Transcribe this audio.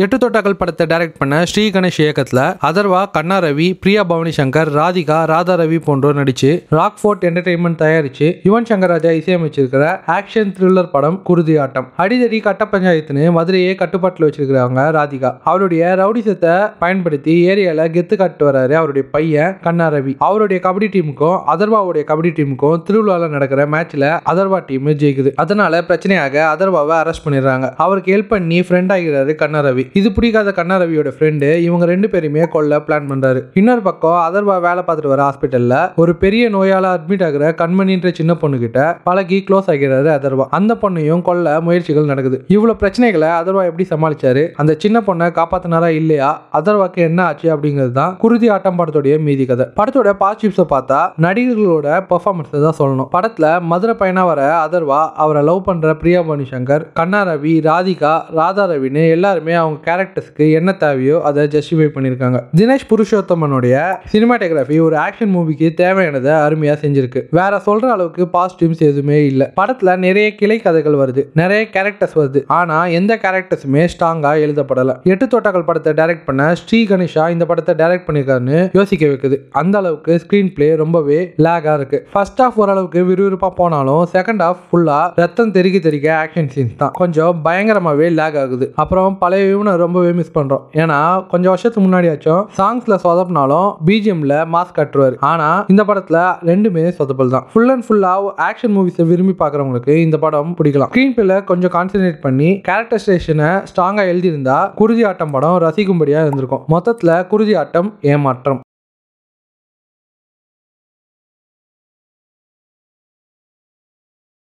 எட்டு தொட்டாக்கள் படத்தை டைரக்ட் பண்ண ஸ்ரீ கணேஷ் இயக்கத்தில் அதர்வா கண்ணா ரவி பிரியா பவனி சங்கர் ராதிகா ராதா ரவி போன்றோர் நடிச்சு ராக் ஃபோர்ட் என்டர்டைன்மெண்ட் தயாரிச்சு யுவன் சங்கர் ராஜா இசையமைச்சிருக்கிற ஆக்ஷன் த்ரில்லர் படம் குருதி ஆட்டம் அடிதடி கட்ட பஞ்சாயத்துன்னு மதுரையே கட்டுப்பாட்டில் வச்சிருக்கிறவங்க ராதிகா அவருடைய ரவுடிசத்தை பயன்படுத்தி ஏரியாவில் கெத்து காட்டு வர்றாரு அவருடைய பையன் கண்ணா ரவி அவருடைய கபடி டீமுக்கும் அதர்வாவுடைய கபடி டீமுக்கும் திருவிழாவில் நடக்கிற மேட்ச்ல அதர்வா டீம் ஜெயிக்குது அதனால பிரச்சனையாக அதர்வாவை அரெஸ்ட் பண்ணிடுறாங்க அவருக்கு ஹெல்ப் பண்ணி ஃப்ரெண்ட் ஆகிறாரு கண்ணா ரவி ரவி இது பிடிக்காத கண்ணாரவியோட ஃப்ரெண்டு இவங்க ரெண்டு பேருமே கொல்ல பிளான் பண்றாரு இன்னொரு பக்கம் அதர்வா வேலை பார்த்துட்டு வர ஹாஸ்பிட்டல்ல ஒரு பெரிய நோயால அட்மிட் ஆகிற கண்மணின்ற சின்ன பொண்ணு கிட்ட பழகி க்ளோஸ் ஆகிறாரு அதர்வா அந்த பொண்ணையும் கொல்ல முயற்சிகள் நடக்குது இவ்வளவு பிரச்சனைகளை அதர்வா எப்படி சமாளிச்சாரு அந்த சின்ன பொண்ணை காப்பாத்தினாரா இல்லையா அதர்வாக்கு என்ன ஆச்சு அப்படிங்கிறது தான் குருதி ஆட்டம் படத்துடைய மீதி கதை படத்தோட பாசிட்டிவ்ஸை பார்த்தா நடிகர்களோட பெர்ஃபார்மன்ஸ் தான் சொல்லணும் படத்துல மதுரை பையனா வர அதர்வா அவரை லவ் பண்ற பிரியா சங்கர் கண்ணா ரவி ராதிகா ராதா ரவின்னு எல்லாருமே அவங்க அவங்க கேரக்டர்ஸ்க்கு என்ன தேவையோ அதை ஜஸ்டிஃபை பண்ணியிருக்காங்க தினேஷ் புருஷோத்தமனுடைய சினிமாட்டோகிராஃபி ஒரு ஆக்ஷன் மூவிக்கு தேவையானதை அருமையாக செஞ்சிருக்கு வேற சொல்ற அளவுக்கு பாசிட்டிவ்ஸ் எதுவுமே இல்லை படத்தில் நிறைய கிளை கதைகள் வருது நிறைய கேரக்டர்ஸ் வருது ஆனால் எந்த கேரக்டர்ஸுமே ஸ்ட்ராங்காக எழுதப்படலை எட்டு தோட்டங்கள் படத்தை டைரக்ட் பண்ண ஸ்ரீ கணேஷா இந்த படத்தை டைரக்ட் பண்ணியிருக்காருன்னு யோசிக்க வைக்குது அந்த அளவுக்கு ஸ்க்ரீன் பிளே ரொம்பவே லேகாக இருக்கு ஃபர்ஸ்ட் ஹாஃப் ஓரளவுக்கு விறுவிறுப்பாக போனாலும் செகண்ட் ஹாஃப் ஃபுல்லாக ரத்தம் தெரிக்க தெரிக்க ஆக்ஷன் சீன்ஸ் தான் கொஞ்சம் பயங்கரமாகவே லேக் ஆகுது அப்புறம் பழைய லைவ்னு ரொம்பவே மிஸ் பண்ணுறோம் ஏன்னா கொஞ்சம் வருஷத்துக்கு முன்னாடியாச்சும் சாங்ஸில் சொதப்பினாலும் பிஜிஎம்ல மாஸ்க் கட்டுருவார் ஆனால் இந்த படத்தில் ரெண்டுமே சொதப்பல் தான் ஃபுல் அண்ட் ஃபுல்லாக ஆக்ஷன் மூவிஸை விரும்பி பார்க்குறவங்களுக்கு இந்த படம் பிடிக்கலாம் ஸ்க்ரீன் பிளே கொஞ்சம் கான்சென்ட்ரேட் பண்ணி கேரக்டரைசேஷனை ஸ்ட்ராங்காக எழுதிருந்தா குருதி ஆட்டம் படம் ரசிக்கும்படியாக இருந்திருக்கும் மொத்தத்தில் குருதி ஆட்டம் ஏமாற்றம்